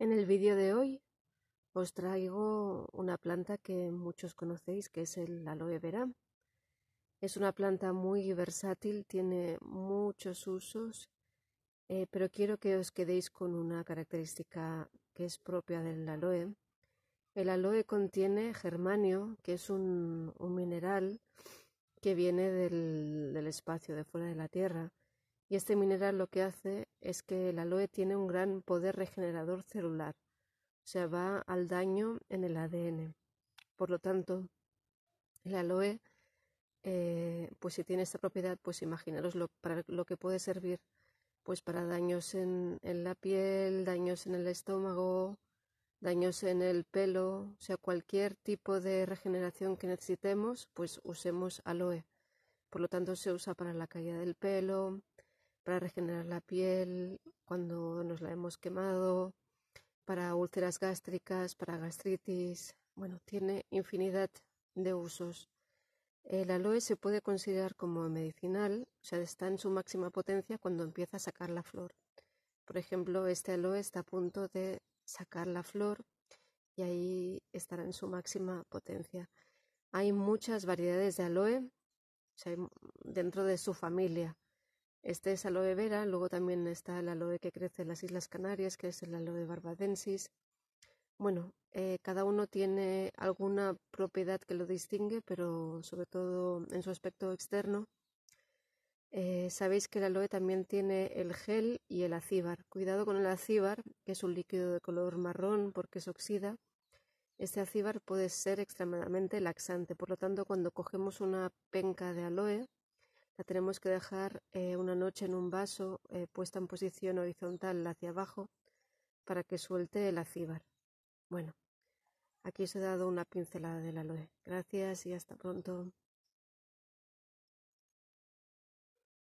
En el vídeo de hoy os traigo una planta que muchos conocéis, que es el aloe vera. Es una planta muy versátil, tiene muchos usos, eh, pero quiero que os quedéis con una característica que es propia del aloe. El aloe contiene germanio, que es un, mineral que viene del, del espacio de fuera de la Tierra. Y este mineral lo que hace es que el aloe tiene un gran poder regenerador celular, o sea, va al daño en el ADN. Por lo tanto, el aloe, eh, pues si tiene esta propiedad, pues imaginaros lo, que puede servir, pues para daños en, en la piel, daños en el estómago, daños en el pelo, o sea, cualquier tipo de regeneración que necesitemos, pues usemos aloe. Por lo tanto, se usa para la caída del pelo, para regenerar la piel cuando nos la hemos quemado, para úlceras gástricas, para gastritis. Bueno, tiene infinidad de usos. El aloe se puede considerar como medicinal, o sea, está en su máxima potencia cuando empieza a sacar la flor. Por ejemplo, este aloe está a punto de sacar la flor y ahí estará en su máxima potencia. Hay muchas variedades de aloe dentro de su familia. Este es aloe vera, luego también está el aloe que crece en las Islas Canarias, que es el aloe barbadensis. Bueno, eh, cada uno tiene alguna propiedad que lo distingue, pero sobre todo en su aspecto externo. Eh, sabéis que el aloe también tiene el gel y el acíbar. Cuidado con el acíbar, que es un líquido de color marrón porque se oxida. Este acíbar puede ser extremadamente laxante, por lo tanto cuando cogemos una penca de aloe la tenemos que dejar eh, una noche en un vaso eh, puesta en posición horizontal hacia abajo para que suelte el acíbar. Bueno, aquí os he dado una pincelada del aloe. Gracias y hasta pronto.